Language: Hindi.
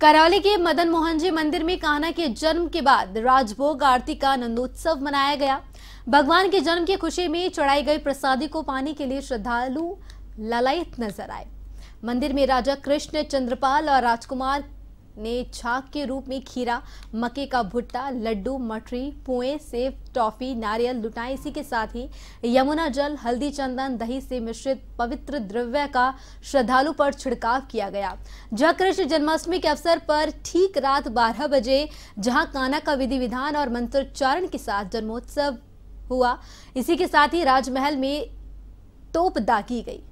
करौली के मदन मोहन जी मंदिर में कान्हा के जन्म के बाद राजभोग आरती का नंदोत्सव मनाया गया भगवान के जन्म की खुशी में चढ़ाई गई प्रसादी को पाने के लिए श्रद्धालु ललायत नजर आए मंदिर में राजा कृष्ण चंद्रपाल और राजकुमार ने छाक के रूप में खीरा मक्के का भुट्टा लड्डू मठरी पुए सेब टॉफी नारियल लुटाए इसी के साथ ही यमुना जल हल्दी चंदन दही से मिश्रित पवित्र द्रव्य का श्रद्धालु पर छिड़काव किया गया जहाँ कृष्ण जन्माष्टमी के अवसर पर ठीक रात बारह बजे जहाँ काना का विधि विधान और मंत्रोच्चारण के साथ जन्मोत्सव हुआ इसी के साथ ही राजमहल में तोपदा की गई